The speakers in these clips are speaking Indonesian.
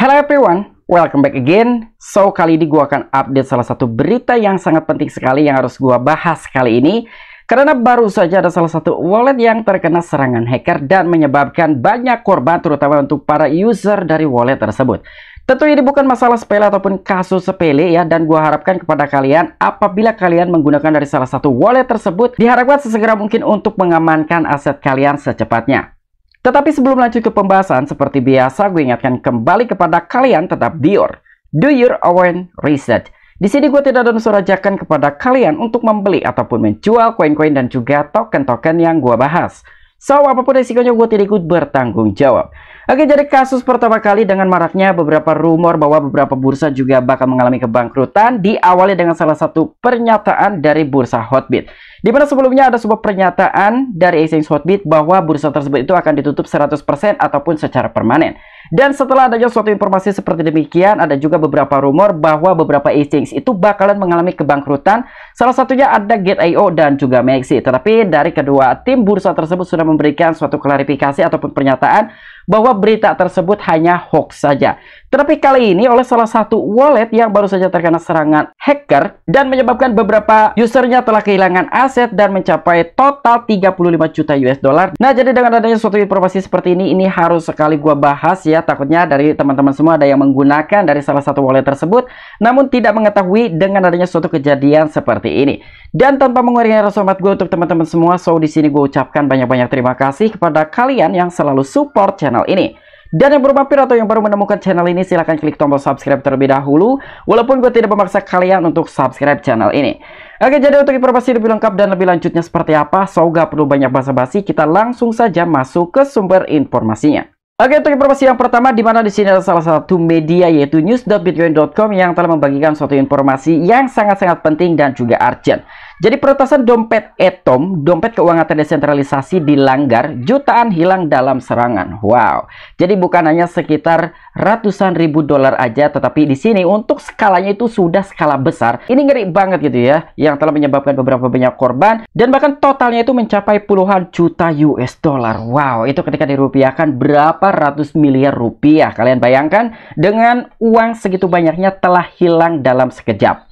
Hello everyone, welcome back again. So, kali ini gue akan update salah satu berita yang sangat penting sekali yang harus gue bahas kali ini. Karena baru saja ada salah satu wallet yang terkena serangan hacker dan menyebabkan banyak korban terutama untuk para user dari wallet tersebut. Tentu ini bukan masalah sepele ataupun kasus sepele ya dan gua harapkan kepada kalian apabila kalian menggunakan dari salah satu wallet tersebut diharapkan sesegera mungkin untuk mengamankan aset kalian secepatnya. Tetapi sebelum lanjut ke pembahasan, seperti biasa gue ingatkan kembali kepada kalian tetap dior. Do your own research. Di sini gue tidak ada unsur ajakan kepada kalian untuk membeli ataupun menjual koin-koin dan juga token-token yang gue bahas. So, apapun resikonya gue tidak ikut bertanggung jawab. Oke, jadi kasus pertama kali dengan maraknya beberapa rumor bahwa beberapa bursa juga bakal mengalami kebangkrutan diawali dengan salah satu pernyataan dari bursa Hotbit. Di mana sebelumnya ada sebuah pernyataan dari exchange Hotbit bahwa bursa tersebut itu akan ditutup 100% ataupun secara permanen. Dan setelah adanya suatu informasi seperti demikian, ada juga beberapa rumor bahwa beberapa exchange itu bakalan mengalami kebangkrutan. Salah satunya ada Gate.io dan juga Maxi. Tetapi dari kedua tim bursa tersebut sudah memberikan suatu klarifikasi ataupun pernyataan bahwa berita tersebut hanya hoax saja. Tetapi kali ini oleh salah satu wallet yang baru saja terkena serangan hacker dan menyebabkan beberapa usernya telah kehilangan aset dan mencapai total 35 juta US dollar. Nah, jadi dengan adanya suatu informasi seperti ini ini harus sekali gua bahas ya Ya. takutnya dari teman-teman semua ada yang menggunakan dari salah satu wallet tersebut namun tidak mengetahui dengan adanya suatu kejadian seperti ini dan tanpa mengurangi rasa hormat gue untuk teman-teman semua so di sini gue ucapkan banyak-banyak terima kasih kepada kalian yang selalu support channel ini dan yang baru mampir atau yang baru menemukan channel ini silahkan klik tombol subscribe terlebih dahulu Walaupun gue tidak memaksa kalian untuk subscribe channel ini Oke jadi untuk informasi lebih lengkap dan lebih lanjutnya seperti apa So gak perlu banyak basa-basi kita langsung saja masuk ke sumber informasinya Oke untuk informasi yang pertama di mana di sini ada salah satu media yaitu news.bitcoin.com yang telah membagikan suatu informasi yang sangat-sangat penting dan juga urgent. Jadi peretasan dompet Etom, dompet keuangan terdesentralisasi dilanggar, jutaan hilang dalam serangan. Wow. Jadi bukan hanya sekitar ratusan ribu dolar aja, tetapi di sini untuk skalanya itu sudah skala besar. Ini ngeri banget gitu ya, yang telah menyebabkan beberapa banyak korban dan bahkan totalnya itu mencapai puluhan juta US dollar. Wow, itu ketika dirupiahkan berapa ratus miliar rupiah. Kalian bayangkan dengan uang segitu banyaknya telah hilang dalam sekejap.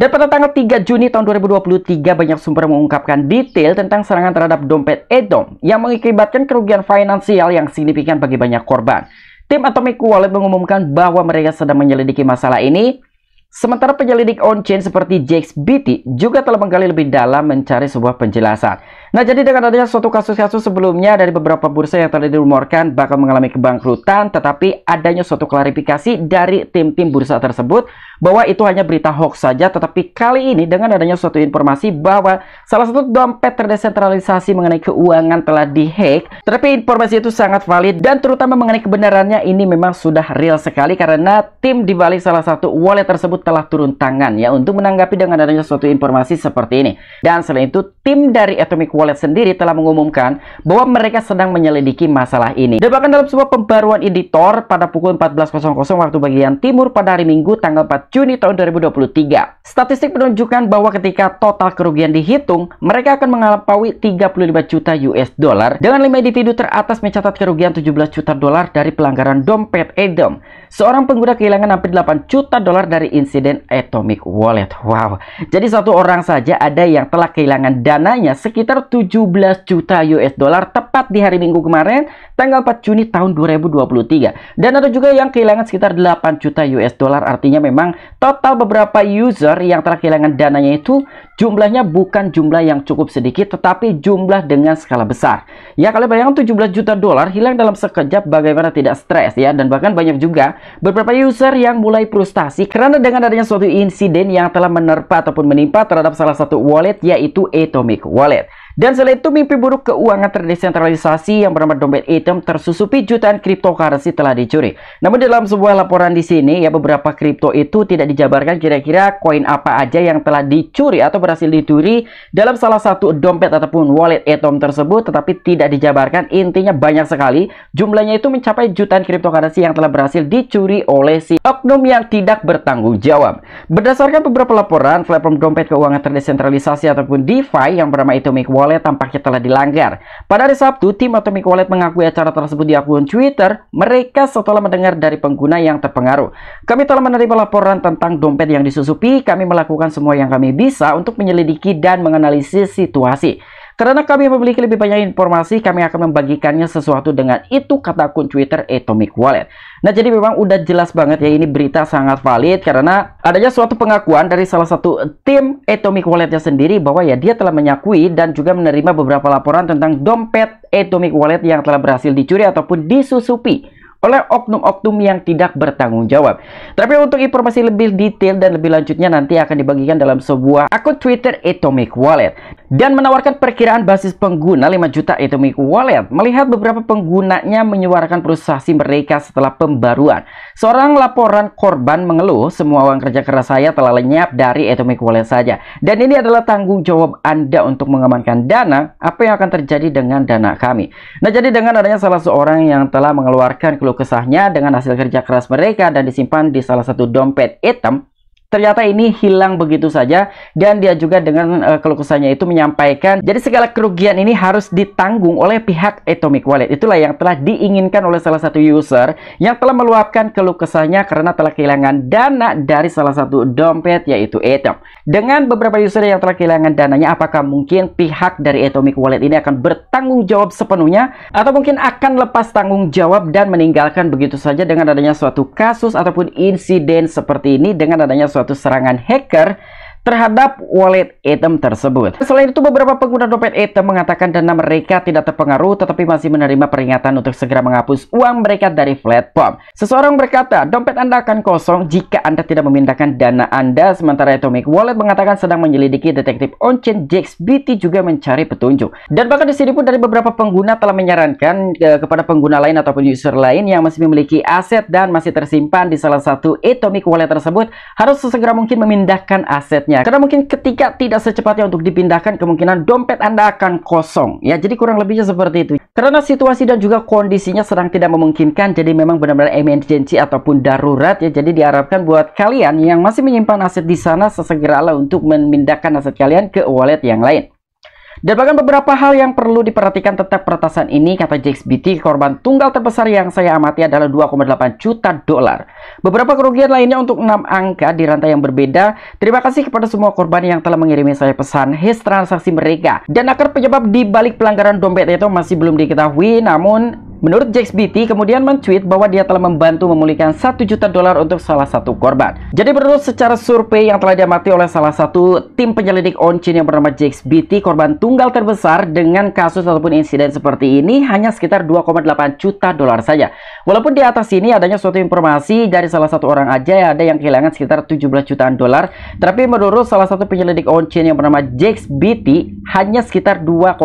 Dan pada tanggal 3 Juni tahun 2023 banyak sumber mengungkapkan detail tentang serangan terhadap dompet Edom yang mengakibatkan kerugian finansial yang signifikan bagi banyak korban. Tim Atomic Wallet mengumumkan bahwa mereka sedang menyelidiki masalah ini. Sementara penyelidik on-chain seperti JXBT juga telah menggali lebih dalam mencari sebuah penjelasan. Nah, jadi dengan adanya suatu kasus-kasus sebelumnya dari beberapa bursa yang tadi dirumorkan bakal mengalami kebangkrutan, tetapi adanya suatu klarifikasi dari tim-tim bursa tersebut bahwa itu hanya berita hoax saja, tetapi kali ini dengan adanya suatu informasi bahwa salah satu dompet terdesentralisasi mengenai keuangan telah dihack, tetapi informasi itu sangat valid dan terutama mengenai kebenarannya ini memang sudah real sekali karena tim di balik salah satu wallet tersebut telah turun tangan ya untuk menanggapi dengan adanya suatu informasi seperti ini. Dan selain itu, tim dari Atomic Wallet sendiri telah mengumumkan bahwa mereka sedang menyelidiki masalah ini. Dan bahkan dalam sebuah pembaruan editor pada pukul 14.00 waktu bagian timur pada hari Minggu tanggal 4 Juni tahun 2023. Statistik menunjukkan bahwa ketika total kerugian dihitung, mereka akan mengalami 35 juta US dollar dengan 5 individu teratas mencatat kerugian 17 juta dolar dari pelanggaran dompet Edom. Seorang pengguna kehilangan hampir 8 juta dolar dari insiden Atomic Wallet. Wow. Jadi satu orang saja ada yang telah kehilangan dananya sekitar 17 juta US dollar tepat di hari Minggu kemarin tanggal 4 Juni tahun 2023. Dan ada juga yang kehilangan sekitar 8 juta US dollar artinya memang total beberapa user yang telah kehilangan dananya itu jumlahnya bukan jumlah yang cukup sedikit tetapi jumlah dengan skala besar. Ya kalau bayangkan 17 juta dolar hilang dalam sekejap bagaimana tidak stres ya dan bahkan banyak juga beberapa user yang mulai frustasi karena dengan adanya suatu insiden yang telah menerpa ataupun menimpa terhadap salah satu wallet yaitu Atomic Wallet. Dan selain itu, mimpi buruk keuangan terdesentralisasi yang bernama dompet item tersusupi jutaan cryptocurrency telah dicuri. Namun dalam sebuah laporan di sini, ya beberapa kripto itu tidak dijabarkan kira-kira koin apa aja yang telah dicuri atau berhasil dicuri dalam salah satu dompet ataupun wallet item tersebut, tetapi tidak dijabarkan. Intinya banyak sekali, jumlahnya itu mencapai jutaan cryptocurrency yang telah berhasil dicuri oleh si oknum yang tidak bertanggung jawab. Berdasarkan beberapa laporan, platform dompet keuangan terdesentralisasi ataupun DeFi yang bernama Atomic Wallet Wallet tampaknya telah dilanggar. Pada hari Sabtu, tim Atomic Wallet mengakui acara tersebut di akun Twitter mereka setelah mendengar dari pengguna yang terpengaruh. Kami telah menerima laporan tentang dompet yang disusupi, kami melakukan semua yang kami bisa untuk menyelidiki dan menganalisis situasi. Karena kami memiliki lebih banyak informasi, kami akan membagikannya sesuatu dengan itu kata akun Twitter Atomic Wallet. Nah, jadi memang udah jelas banget ya ini berita sangat valid karena adanya suatu pengakuan dari salah satu tim Atomic Walletnya sendiri bahwa ya dia telah menyakui dan juga menerima beberapa laporan tentang dompet Atomic Wallet yang telah berhasil dicuri ataupun disusupi oleh oknum-oknum yang tidak bertanggung jawab. Tapi untuk informasi lebih detail dan lebih lanjutnya nanti akan dibagikan dalam sebuah akun Twitter Atomic Wallet dan menawarkan perkiraan basis pengguna 5 juta Atomic Wallet. Melihat beberapa penggunanya menyuarakan frustrasi mereka setelah pembaruan. Seorang laporan korban mengeluh, semua uang kerja keras saya telah lenyap dari Atomic Wallet saja. Dan ini adalah tanggung jawab Anda untuk mengamankan dana, apa yang akan terjadi dengan dana kami. Nah, jadi dengan adanya salah seorang yang telah mengeluarkan keluh kesahnya dengan hasil kerja keras mereka dan disimpan di salah satu dompet hitam Ternyata ini hilang begitu saja dan dia juga dengan uh, kelukusannya itu menyampaikan jadi segala kerugian ini harus ditanggung oleh pihak Atomic Wallet. Itulah yang telah diinginkan oleh salah satu user yang telah meluapkan kelukusannya karena telah kehilangan dana dari salah satu dompet yaitu Atom. Dengan beberapa user yang telah kehilangan dananya apakah mungkin pihak dari Atomic Wallet ini akan bertanggung jawab sepenuhnya atau mungkin akan lepas tanggung jawab dan meninggalkan begitu saja dengan adanya suatu kasus ataupun insiden seperti ini dengan adanya suatu suatu serangan hacker terhadap wallet Ethereum tersebut. Selain itu, beberapa pengguna dompet Ethereum mengatakan dana mereka tidak terpengaruh tetapi masih menerima peringatan untuk segera menghapus uang mereka dari platform. Seseorang berkata, dompet Anda akan kosong jika Anda tidak memindahkan dana Anda, sementara Atomic Wallet mengatakan sedang menyelidiki detektif on-chain JXBT juga mencari petunjuk. Dan bahkan di sini pun dari beberapa pengguna telah menyarankan ke kepada pengguna lain ataupun user lain yang masih memiliki aset dan masih tersimpan di salah satu Atomic Wallet tersebut harus sesegera mungkin memindahkan aset dompetnya. Karena mungkin ketika tidak secepatnya untuk dipindahkan, kemungkinan dompet Anda akan kosong. Ya, jadi kurang lebihnya seperti itu. Karena situasi dan juga kondisinya sedang tidak memungkinkan, jadi memang benar-benar emergency ataupun darurat ya. Jadi diharapkan buat kalian yang masih menyimpan aset di sana sesegeralah untuk memindahkan aset kalian ke wallet yang lain. Dan bahkan beberapa hal yang perlu diperhatikan tentang peretasan ini, kata JXBT, korban tunggal terbesar yang saya amati adalah 2,8 juta dolar. Beberapa kerugian lainnya untuk 6 angka di rantai yang berbeda. Terima kasih kepada semua korban yang telah mengirimi saya pesan his transaksi mereka. Dan akar penyebab di balik pelanggaran dompet itu masih belum diketahui, namun Menurut Jax Bt kemudian mencuit bahwa dia telah membantu memulihkan 1 juta dolar untuk salah satu korban. Jadi menurut secara survei yang telah diamati oleh salah satu tim penyelidik on yang bernama Jax Bt korban tunggal terbesar dengan kasus ataupun insiden seperti ini hanya sekitar 2,8 juta dolar saja. Walaupun di atas ini adanya suatu informasi dari salah satu orang aja ya ada yang kehilangan sekitar 17 jutaan dolar, tapi menurut salah satu penyelidik on yang bernama Jax Bt hanya sekitar 2,8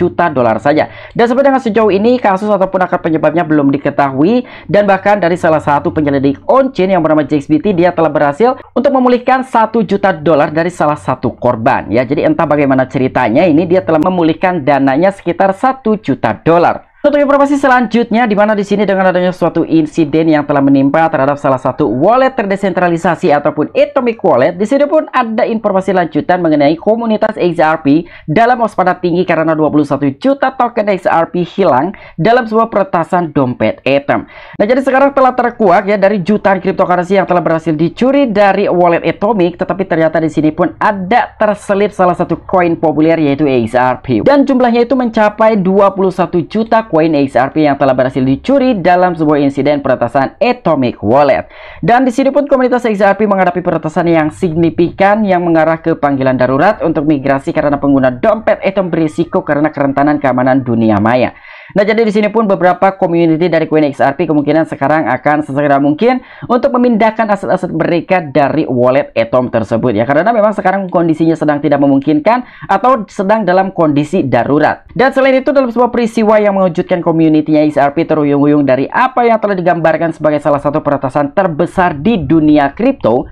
juta dolar saja. Dan sebenarnya sejauh ini kasus atau ataupun akar penyebabnya belum diketahui dan bahkan dari salah satu penyelidik on-chain yang bernama JXBT dia telah berhasil untuk memulihkan satu juta dolar dari salah satu korban ya jadi entah bagaimana ceritanya ini dia telah memulihkan dananya sekitar satu juta dolar untuk informasi selanjutnya, di mana di sini dengan adanya suatu insiden yang telah menimpa terhadap salah satu wallet terdesentralisasi ataupun Atomic Wallet, di sini pun ada informasi lanjutan mengenai komunitas XRP dalam waspada tinggi karena 21 juta token XRP hilang dalam sebuah peretasan dompet Atom. Nah, jadi sekarang telah terkuak ya dari jutaan cryptocurrency yang telah berhasil dicuri dari wallet Atomic, tetapi ternyata di sini pun ada terselip salah satu koin populer yaitu XRP. Dan jumlahnya itu mencapai 21 juta koin XRP yang telah berhasil dicuri dalam sebuah insiden peretasan Atomic Wallet. Dan di sini pun komunitas XRP menghadapi peretasan yang signifikan yang mengarah ke panggilan darurat untuk migrasi karena pengguna dompet Atom berisiko karena kerentanan keamanan dunia maya. Nah, jadi di sini pun beberapa community dari Queen XRP kemungkinan sekarang akan sesegera mungkin untuk memindahkan aset-aset mereka dari wallet Atom tersebut ya. Karena memang sekarang kondisinya sedang tidak memungkinkan atau sedang dalam kondisi darurat. Dan selain itu dalam sebuah peristiwa yang mengejutkan communitynya XRP teruyung-uyung dari apa yang telah digambarkan sebagai salah satu peretasan terbesar di dunia kripto,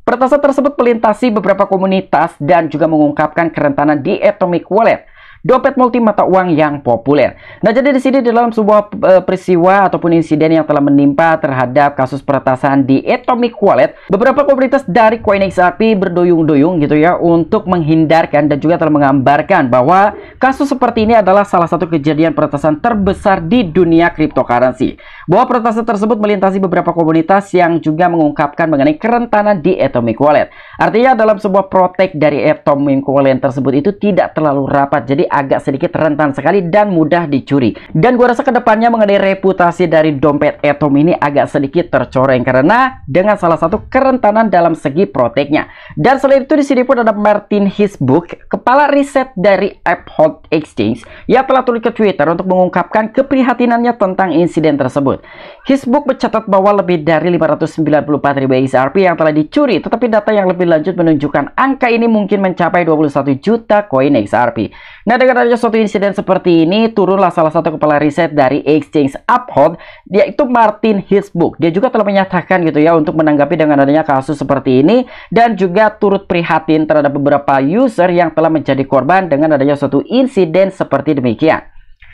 Peretasan tersebut melintasi beberapa komunitas dan juga mengungkapkan kerentanan di Atomic Wallet dompet multi mata uang yang populer. Nah, jadi di sini dalam sebuah e, peristiwa ataupun insiden yang telah menimpa terhadap kasus peretasan di Atomic Wallet, beberapa komunitas dari API berdoyung-doyung gitu ya untuk menghindarkan dan juga telah menggambarkan bahwa kasus seperti ini adalah salah satu kejadian peretasan terbesar di dunia cryptocurrency. Bahwa peretasan tersebut melintasi beberapa komunitas yang juga mengungkapkan mengenai kerentanan di Atomic Wallet. Artinya dalam sebuah protek dari Atomic Wallet tersebut itu tidak terlalu rapat. Jadi agak sedikit rentan sekali dan mudah dicuri. Dan gue rasa kedepannya mengenai reputasi dari dompet Atom ini agak sedikit tercoreng karena dengan salah satu kerentanan dalam segi proteknya. Dan selain itu di sini pun ada Martin Hisbuk, kepala riset dari AppHot Exchange yang telah tulis ke Twitter untuk mengungkapkan keprihatinannya tentang insiden tersebut. Hisbuk mencatat bahwa lebih dari 594 ribu XRP yang telah dicuri, tetapi data yang lebih lanjut menunjukkan angka ini mungkin mencapai 21 juta koin XRP. Nah, dengan adanya suatu insiden seperti ini, turunlah salah satu kepala riset dari Exchange Uphold, yaitu Martin Hitzbuk. Dia juga telah menyatakan gitu ya untuk menanggapi dengan adanya kasus seperti ini dan juga turut prihatin terhadap beberapa user yang telah menjadi korban dengan adanya suatu insiden seperti demikian.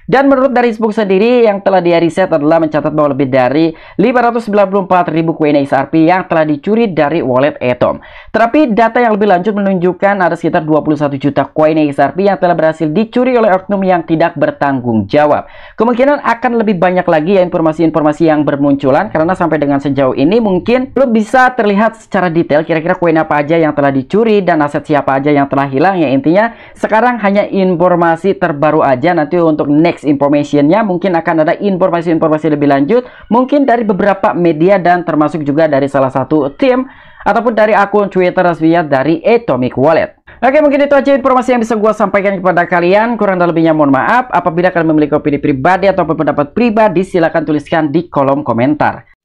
Dan menurut dari Facebook sendiri yang telah dia riset adalah mencatat bahwa lebih dari ribu koin XRP yang telah dicuri dari wallet Atom. Tetapi data yang lebih lanjut menunjukkan ada sekitar 21 juta koin XRP yang telah berhasil dicuri oleh oknum yang tidak bertanggung jawab. Kemungkinan akan lebih banyak lagi ya informasi-informasi yang bermunculan karena sampai dengan sejauh ini mungkin belum bisa terlihat secara detail kira-kira koin apa aja yang telah dicuri dan aset siapa aja yang telah hilang ya intinya sekarang hanya informasi terbaru aja nanti untuk next next informationnya mungkin akan ada informasi-informasi lebih lanjut mungkin dari beberapa media dan termasuk juga dari salah satu tim ataupun dari akun Twitter resminya dari Atomic Wallet. Oke mungkin itu aja informasi yang bisa gue sampaikan kepada kalian Kurang dan lebihnya mohon maaf Apabila kalian memiliki opini pribadi atau pendapat pribadi Silahkan tuliskan di kolom komentar